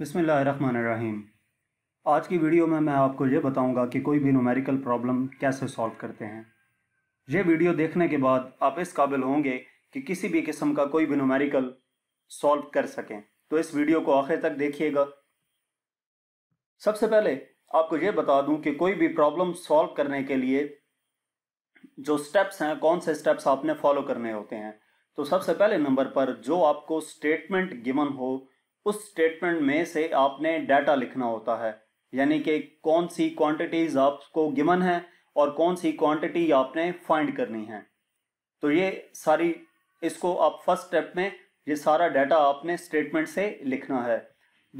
बसमिल आज की वीडियो में मैं आपको ये बताऊंगा कि कोई भी नोमेरिकल प्रॉब्लम कैसे सॉल्व करते हैं ये वीडियो देखने के बाद आप इस काबिल होंगे कि किसी भी किस्म का कोई भी नोमेरिकल सॉल्व कर सकें तो इस वीडियो को आखिर तक देखिएगा सबसे पहले आपको ये बता दूं कि कोई भी प्रॉब्लम सॉल्व करने के लिए जो स्टेप्स हैं कौन से स्टेप्स आपने फॉलो करने होते हैं तो सबसे पहले नंबर पर जो आपको स्टेटमेंट गिवन हो उस स्टेटमेंट में से आपने डाटा लिखना होता है यानी कि कौन सी क्वांटिटीज आपको गिवन है और कौन सी क्वांटिटी आपने फाइंड करनी है तो ये सारी इसको आप फर्स्ट स्टेप में ये सारा डाटा आपने स्टेटमेंट से लिखना है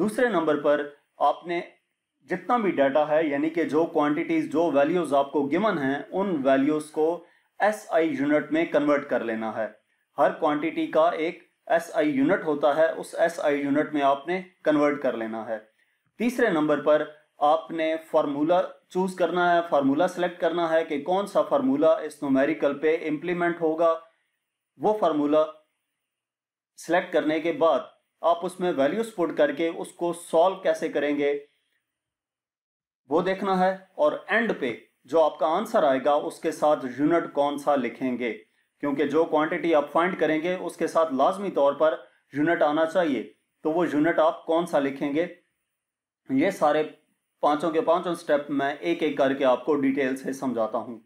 दूसरे नंबर पर आपने जितना भी डाटा है यानी कि जो क्वांटिटीज जो वैल्यूज़ आपको गिवन हैं उन वैल्यूज़ को एस आई यूनिट में कन्वर्ट कर लेना है हर क्वांटिटी का एक एस आई यूनिट होता है उस एस आई यूनिट में आपने कन्वर्ट कर लेना है तीसरे नंबर पर आपने फार्मूला चूज करना है फार्मूला सेलेक्ट करना है कि कौन सा फार्मूला इस नोमेरिकल पे इम्प्लीमेंट होगा वो फार्मूला सेलेक्ट करने के बाद आप उसमें वैल्यूज पुट करके उसको सॉल्व कैसे करेंगे वो देखना है और एंड पे जो आपका आंसर आएगा उसके साथ यूनिट कौन सा लिखेंगे क्योंकि जो क्वांटिटी आप फाइंड करेंगे उसके साथ लाजमी तौर पर यूनिट आना चाहिए तो वो यूनिट आप कौन सा लिखेंगे ये सारे पांचों के पांचों स्टेप मैं एक एक करके आपको डिटेल से समझाता हूं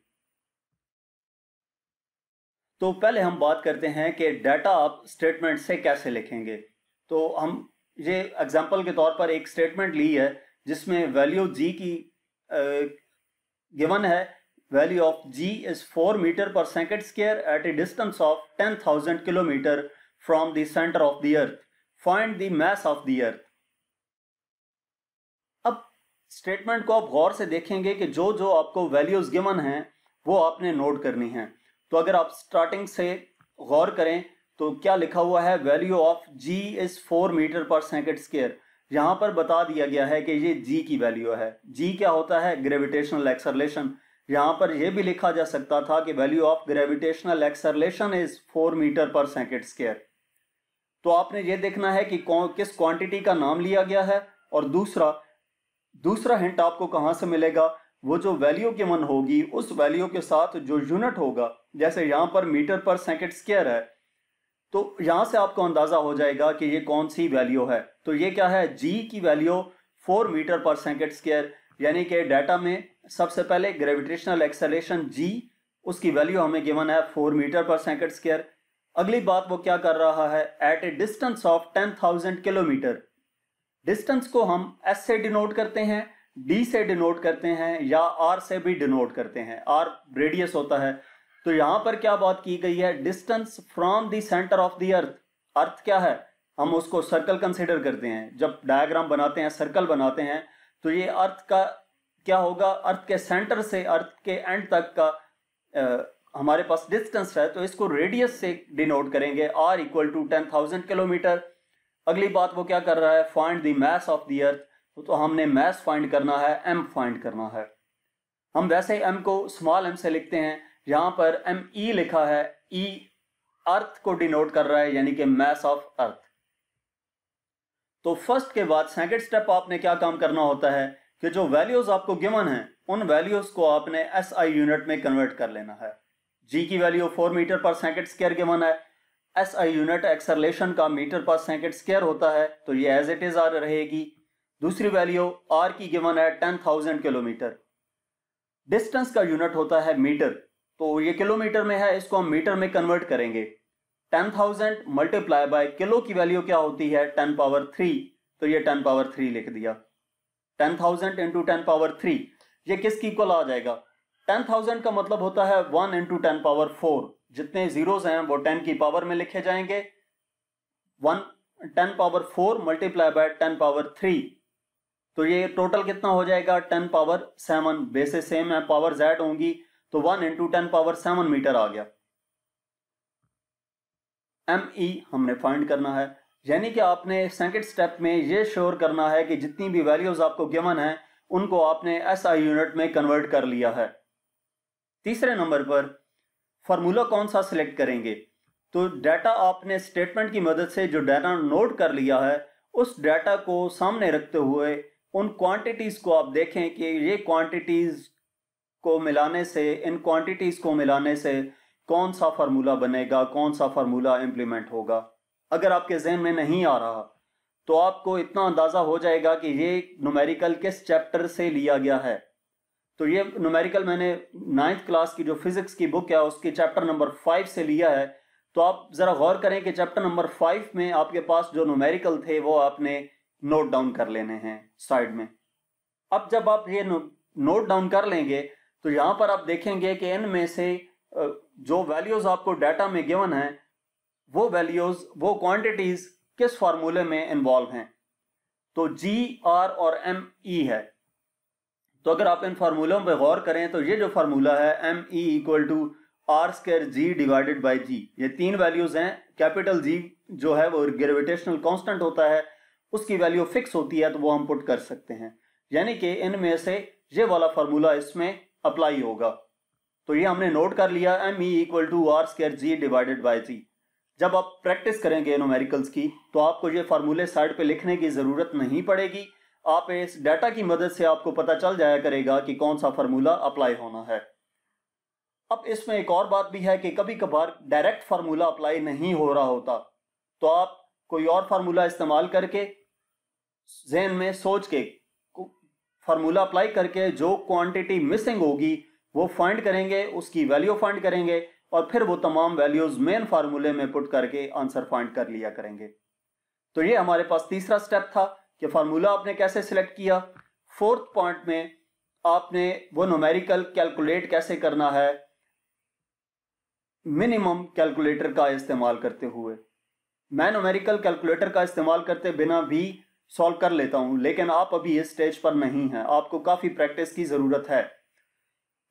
तो पहले हम बात करते हैं कि डाटा आप स्टेटमेंट से कैसे लिखेंगे तो हम ये एग्जाम्पल के तौर पर एक स्टेटमेंट ली है जिसमें वैल्यू जी की गिवन है value of g is 4 meter per second square at a distance of 10,000 kilometer from the center of the earth. Find the mass of the earth. अब स्टेटमेंट को आप गौर से देखेंगे कि जो जो आपको वैल्यूज गिवन हैं वो आपने नोट करनी है तो अगर आप स्टार्टिंग से गौर करें तो क्या लिखा हुआ है value of G is four metre per second square यहां पर बता दिया गया है कि ये जी की वैल्यू है जी क्या होता है ग्रेविटेशनल एक्सरलेशन यहाँ पर यह भी लिखा जा सकता था कि value of gravitational acceleration is four metre per second square तो आपने ये देखना है कि किस क्वांटिटी का नाम लिया गया है और दूसरा दूसरा हिंट आपको कहाँ से मिलेगा वो जो वैल्यू की मन होगी उस वैल्यू के साथ जो यूनिट होगा जैसे यहाँ पर मीटर पर सेकेंड स्केयर है तो यहाँ से आपको अंदाज़ा हो जाएगा कि ये कौन सी वैल्यू है तो ये क्या है जी की value four metre per second square यानी कि डाटा में सबसे पहले ग्रेविटेशनल एक्सेलेशन जी उसकी वैल्यू हमें गिवन है four metre per second square अगली बात वो क्या कर रहा है at a distance of ten thousand kilometre distance को हम एस से डिनोट करते हैं डी से डिनोट करते हैं या आर से भी डिनोट करते हैं आर रेडियस होता है तो यहां पर क्या बात की गई है distance from the centre of the earth earth क्या है हम उसको सर्कल कंसिडर करते हैं जब डायग्राम बनाते हैं सर्कल बनाते हैं तो ये अर्थ का क्या होगा अर्थ के सेंटर से अर्थ के एंड तक का आ, हमारे पास डिस्टेंस है तो इसको रेडियस से डिनोट करेंगे R equal to ten thousand kilometre अगली बात वो क्या कर रहा है find the mass of the earth तो हमने मैस फाइंड करना है एम फाइंड करना है हम वैसे एम को स्मॉल एम से लिखते हैं यहां पर एम ई e लिखा है ई e अर्थ को डिनोट कर रहा है यानी कि मैस ऑफ अर्थ तो फर्स्ट के बाद सेकेंड स्टेप आपने क्या काम करना होता है कि जो वैल्यूज आपको गिवन हैं उन वैल्यूज को आपने एस आई यूनिट में कन्वर्ट कर लेना है जी की value four metre per second square given है एस आई यूनिट एक्सरलेशन का मीटर पर सेकेंड स्केयर होता है तो ये एज इट इज आर रहेगी दूसरी वैल्यू आर की गिवन है टेन थाउजेंड किलोमीटर डिस्टेंस का यूनिट होता है मीटर तो ये किलोमीटर में है इसको हम मीटर में कन्वर्ट करेंगे ten thousand multiply by kilo की वैल्यू क्या होती है टेन पावर थ्री तो ये टेन पावर थ्री लिख दिया ten thousand into ten power three ये किसकी इक्वल आ जाएगा टेन थाउजेंड का मतलब होता है one into ten power four जितने जीरोज हैं वो टेन की पावर में लिखे जाएंगे one ten power four multiply by ten power three तो ये टोटल कितना हो जाएगा ten power seven bases same है पावर जेड होंगी तो one into ten power seven metre आ गया एम ई e हमने फाइंड करना है यानी कि आपने सेकेंड स्टेप में ये श्योर करना है कि जितनी भी वैल्यूज़ आपको गिवन है उनको आपने एस आई यूनिट में कन्वर्ट कर लिया है तीसरे नंबर पर फार्मूला कौन सा सिलेक्ट करेंगे तो डाटा आपने स्टेटमेंट की मदद से जो डाटा नोट कर लिया है उस डाटा को सामने रखते हुए उन क्वांटिटीज़ को आप देखें कि ये क्वांटिटीज़ को मिलाने से इन क्वांटिटीज़ को मिलाने से कौन सा फार्मूला बनेगा कौन सा फार्मूला इम्प्लीमेंट होगा अगर आपके जहन में नहीं आ रहा तो आपको इतना अंदाज़ा हो जाएगा कि ये नुमेरिकल किस चैप्टर से लिया गया है तो ये नुमेरिकल मैंने नाइन्थ क्लास की जो फिज़िक्स की बुक है उसके चैप्टर नंबर फाइव से लिया है तो आप ज़रा गौर करें कि चैप्टर नंबर फाइव में आपके पास जो नुमेरिकल थे वो आपने नोट डाउन कर लेने हैं साइड में अब जब आप ये नोट डाउन कर लेंगे तो यहाँ पर आप देखेंगे कि इनमें से जो वैल्यूज़ आपको डाटा में गिवन है वो वैल्यूज वो क्वांटिटीज किस फार्मूले में इन्वॉल्व हैं तो जी आर और एम ई e है तो अगर आप इन फार्मूलों पर गौर करें तो ये जो फार्मूला है M E equal to R square G divided by G ये तीन वैल्यूज हैं कैपिटल जी जो है वो ग्रेविटेशनल कांस्टेंट होता है उसकी वैल्यू फिक्स होती है तो वो हम पुट कर सकते हैं यानी कि इनमें से ये वाला फार्मूला इसमें अप्लाई होगा तो ये हमने नोट कर लिया M E equal to R square G divided by G जब आप प्रैक्टिस करेंगे नोमेरिकल्स की तो आपको ये फार्मूले साइड पे लिखने की ज़रूरत नहीं पड़ेगी आप इस डाटा की मदद से आपको पता चल जाया करेगा कि कौन सा फार्मूला अप्लाई होना है अब इसमें एक और बात भी है कि कभी कभार डायरेक्ट फार्मूला अप्लाई नहीं हो रहा होता तो आप कोई और फार्मूला इस्तेमाल करके जहन में सोच के फार्मूला अप्लाई करके जो क्वांटिटी मिसिंग होगी वो फाइंड करेंगे उसकी वैल्यू फाइंड करेंगे और फिर वो तमाम वैल्यूज़ मेन फार्मूले में पुट करके आंसर फाइंड कर लिया करेंगे तो ये हमारे पास तीसरा स्टेप था कि फार्मूला आपने कैसे सिलेक्ट किया फोर्थ पॉइंट में आपने वो नोमेरिकल कैलकुलेट कैसे करना है मिनिमम कैलकुलेटर का इस्तेमाल करते हुए मैं नोमेरिकल कैलकुलेटर का इस्तेमाल करते बिना भी सॉल्व कर लेता हूं लेकिन आप अभी इस स्टेज पर नहीं हैं आपको काफ़ी प्रैक्टिस की ज़रूरत है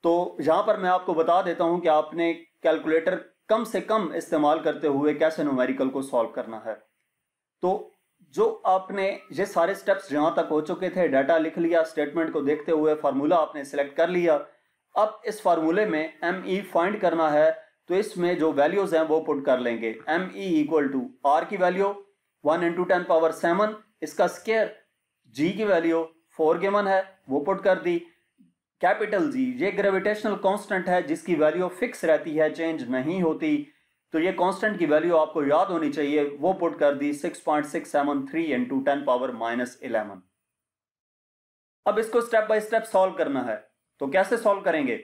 तो यहां पर मैं आपको बता देता हूं कि आपने कैलकुलेटर कम से कम इस्तेमाल करते हुए कैसे नोमेरिकल को सॉल्व करना है तो जो आपने ये सारे स्टेप्स जहाँ तक हो चुके थे डाटा लिख लिया स्टेटमेंट को देखते हुए फार्मूला आपने सेलेक्ट कर लिया अब इस फार्मूले में एम ई फाइंड करना है तो इसमें जो वैल्यूज हैं वो पुट कर लेंगे M E equal to R की value one into ten power seven इसका स्केयर जी की वैल्यू फोर वन है वो पुट कर दी कैपिटल जी ये ग्रेविटेशनल कांस्टेंट है जिसकी वैल्यू फिक्स रहती है चेंज नहीं होती तो ये कांस्टेंट की वैल्यू आपको याद होनी चाहिए वो पुट कर दी 6.673 point six seven three into ten power minus eleven अब इसको स्टेप बाय स्टेप सॉल्व करना है तो कैसे सॉल्व करेंगे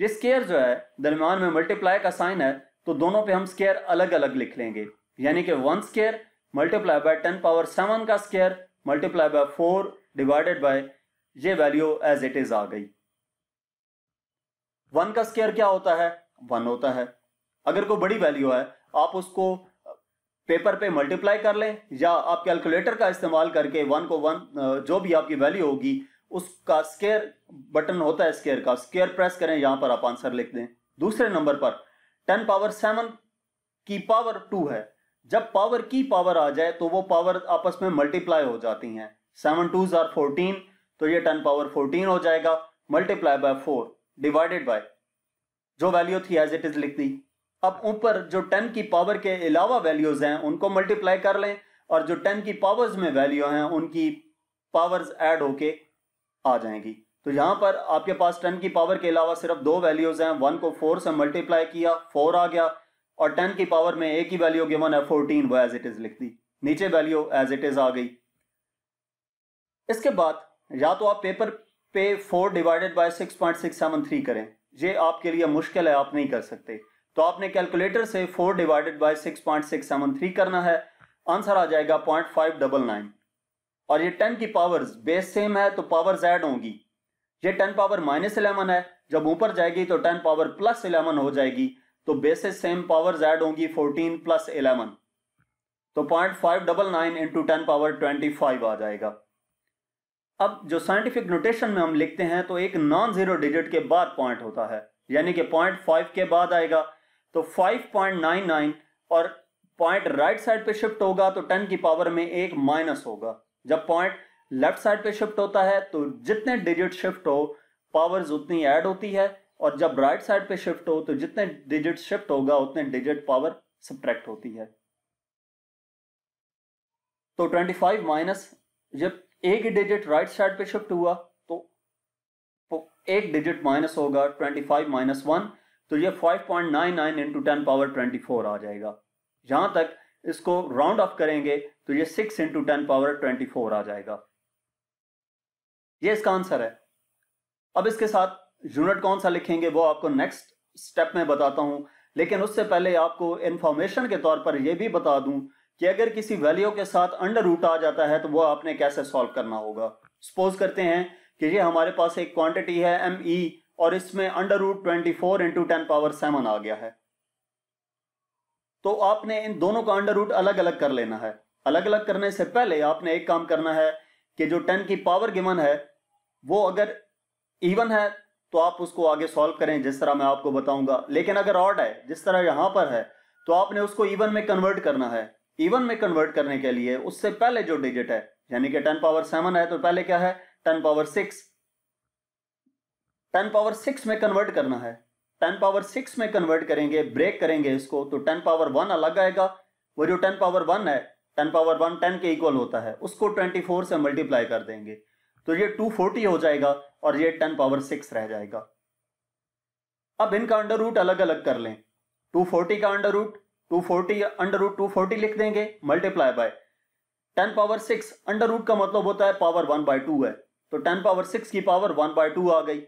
ये स्केयर जो है दरमियान में मल्टीप्लाई का साइन है तो दोनों पे हम स्केयर अलग अलग लिख लेंगे यानी कि one square multiply by ten power seven का square multiply by four divided by ये वैल्यू एज इट इज आ गई वन का स्केयर क्या होता है वन होता है अगर कोई बड़ी वैल्यू है आप उसको पेपर पे मल्टीप्लाई कर लें या आप कैलकुलेटर का इस्तेमाल करके वन को वन जो भी आपकी वैल्यू होगी उसका स्केयर बटन होता है स्केयर का स्केयर प्रेस करें यहां पर आप आंसर लिख दें दूसरे नंबर पर टेन पावर सेवन की पावर टू है जब पावर की पावर आ जाए तो वो पावर आपस में मल्टीप्लाई हो जाती हैं सेवन टूज आर फोर्टीन तो ये टेन पावर फोर्टीन हो जाएगा multiply by four divided by जो वैल्यू थी एज इट इज लिख दी अब ऊपर जो टेन की पावर के अलावा वैल्यूज हैं उनको मल्टीप्लाई कर लें और जो टेन की पावर्स में वैल्यू हैं उनकी पावर्स ऐड होके आ जाएंगी तो यहां पर आपके पास टेन की पावर के अलावा सिर्फ दो वैल्यूज हैं वन को फोर से मल्टीप्लाई किया फोर आ गया और टेन की पावर में एक ही वैल्यू गिवन है फोर्टीन वो एज इट इज लिख दी नीचे वैल्यू एज इट इज आ गई इसके बाद या तो आप पेपर पे four divided by six point six seven three करें ये आपके लिए मुश्किल है आप नहीं कर सकते तो आपने कैलकुलेटर से four divided by six point six seven three करना है आंसर आ जाएगा पॉइंट फाइव डबल नाइन और ये टेन की पावर्स बेस सेम है तो पावर्स ऐड होंगी ये टेन पावर माइनस इलेवन है जब ऊपर जाएगी तो टेन पावर प्लस इलेवन हो जाएगी तो बेसिस सेम पावर्स ऐड होंगी फोर्टीन प्लस इलेवन तो point five double nine into ten power twenty five आ जाएगा अब जो साइंटिफिक नोटेशन में हम लिखते हैं तो एक नॉन जीरो डिजिट के बाद पॉइंट होता है यानी कि पॉइंट फाइव के बाद आएगा तो फाइव पॉइंट नाइन नाइन और पॉइंट राइट साइड पे शिफ्ट होगा तो टेन की पावर में एक माइनस होगा जब पॉइंट लेफ्ट साइड पे शिफ्ट होता है तो जितने डिजिट शिफ्ट हो पावर्स उतनी ऐड होती है और जब राइट साइड पे शिफ्ट हो तो जितने डिजिट शिफ्ट होगा उतने डिजिट पावर सब्ट्रैक्ट होती है तो ट्वेंटी फाइव माइनस जब एक ही डिजिट राइट साइड पे शिफ्ट हुआ तो, तो एक डिजिट माइनस होगा ट्वेंटी फाइव माइनस वन तो ये five point nine nine into ten power twenty four आ जाएगा यहाँ तक इसको राउंड ऑफ करेंगे तो ये six into ten power twenty four आ जाएगा ये इसका आंसर है अब इसके साथ यूनिट कौन सा लिखेंगे वो आपको नेक्स्ट स्टेप में बताता हूं लेकिन उससे पहले आपको इंफॉर्मेशन के तौर पर यह भी बता दूं कि अगर किसी वैल्यू के साथ अंडर रूट आ जाता है तो वो आपने कैसे सॉल्व करना होगा सपोज करते हैं कि ये हमारे पास एक क्वांटिटी है एम ई और इसमें under root twenty four into ten power seven आ गया है तो आपने इन दोनों का अंडर रूट अलग अलग कर लेना है अलग अलग करने से पहले आपने एक काम करना है कि जो टेन की पावर गिवन है वो अगर इवन है तो आप उसको आगे सॉल्व करें जिस तरह मैं आपको बताऊंगा लेकिन अगर ऑड है जिस तरह यहां पर है तो आपने उसको इवन में कन्वर्ट करना है इवन में कन्वर्ट करने के लिए उससे पहले जो डिजिट है यानी कि टेन पावर सेवन है तो पहले क्या है ten power six ten power six में कन्वर्ट करना है टेन पावर सिक्स में कन्वर्ट करेंगे ब्रेक करेंगे इसको तो टेन पावर वन अलग आएगा वो जो टेन पावर वन है टेन पावर वन टेन के इक्वल होता है उसको ट्वेंटी फोर से मल्टीप्लाई कर देंगे तो ये टू फोर्टी हो जाएगा और ये टेन पावर सिक्स रह जाएगा अब इनका अंडर रूट अलग अलग कर लें टू फोर्टी का under root two forty under root two forty लिख देंगे multiply by ten power six under root का मतलब होता है पावर वन बाय टू है तो टेन पावर सिक्स की पावर वन बाय टू आ गई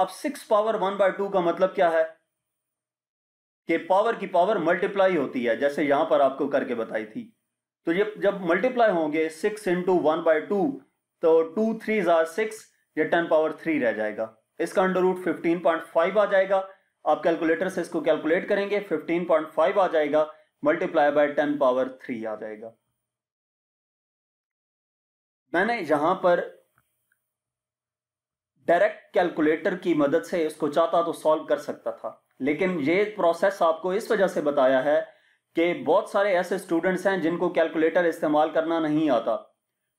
अब six power one by two का मतलब क्या है कि पावर की पावर मल्टीप्लाई होती है जैसे यहां पर आपको करके बताई थी तो ये जब मल्टीप्लाई होंगे six into one by two तो टू थ्री जार सिक्स ये टेन पावर थ्री रह जाएगा इसका under root fifteen point five आ जाएगा आप कैलकुलेटर से इसको कैलकुलेट करेंगे 15.5 आ जाएगा मल्टीप्लाई बाय 10 पावर 3 आ जाएगा मैंने यहां पर डायरेक्ट कैलकुलेटर की मदद से इसको चाहता तो सॉल्व कर सकता था लेकिन ये प्रोसेस आपको इस वजह से बताया है कि बहुत सारे ऐसे स्टूडेंट्स हैं जिनको कैलकुलेटर इस्तेमाल करना नहीं आता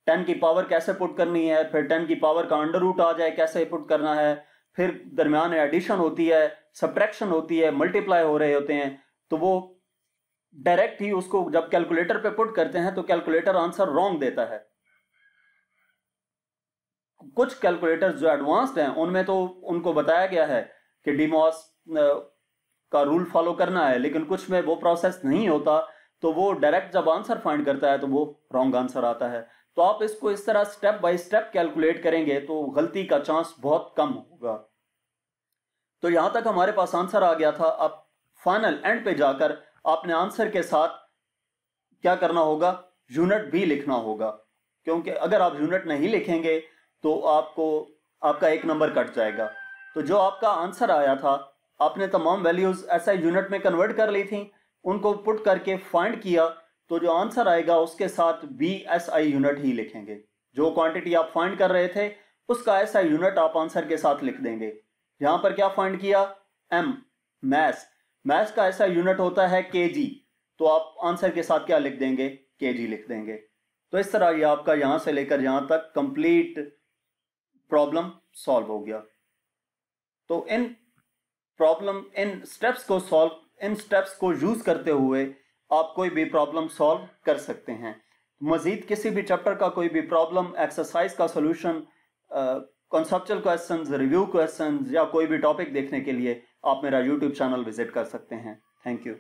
टेन की पावर कैसे पुट करनी है फिर टेन की पावर का अंडर रूट आ जाए कैसे पुट करना है फिर दरमियान एडिशन होती है सब्ट्रैक्शन होती है मल्टीप्लाई हो रहे होते हैं तो वो डायरेक्ट ही उसको जब कैलकुलेटर पे पुट करते हैं तो कैलकुलेटर आंसर रॉन्ग देता है कुछ कैलकुलेटर जो एडवांस्ड हैं उनमें तो उनको बताया गया है कि डीमॉस का रूल फॉलो करना है लेकिन कुछ में वो प्रोसेस नहीं होता तो वो डायरेक्ट जब आंसर फाइंड करता है तो वो रॉन्ग आंसर आता है तो आप इसको इस तरह स्टेप बाय स्टेप कैलकुलेट करेंगे तो गलती का चांस बहुत कम होगा तो यहाँ तक हमारे पास आंसर आ गया था अब फाइनल एंड पे जाकर आपने आंसर के साथ क्या करना होगा यूनिट भी लिखना होगा क्योंकि अगर आप यूनिट नहीं लिखेंगे तो आपको आपका एक नंबर कट जाएगा तो जो आपका आंसर आया था आपने तमाम वैल्यूज ऐसा यूनिट में कन्वर्ट कर ली थी उनको पुट करके फाइंड किया तो जो आंसर आएगा उसके साथ बी एस आई यूनिट ही लिखेंगे जो क्वांटिटी आप फाइंड कर रहे थे उसका ऐसा यूनिट आप आंसर के साथ लिख देंगे यहां पर क्या फाइंड किया एम मैस मैस का ऐसा यूनिट होता है के तो आप आंसर के साथ क्या लिख देंगे के लिख देंगे तो इस तरह ये आपका यहां से लेकर यहां तक कंप्लीट प्रॉब्लम सॉल्व हो गया तो इन प्रॉब्लम इन स्टेप्स को सॉल्व इन स्टेप्स को यूज करते हुए आप कोई भी प्रॉब्लम सॉल्व कर सकते हैं मजीद किसी भी चैप्टर का कोई भी प्रॉब्लम एक्सरसाइज का solution conceptual question review question या कोई भी टॉपिक देखने के लिए आप मेरा यूट्यूब चैनल विजिट कर सकते हैं थैंक यू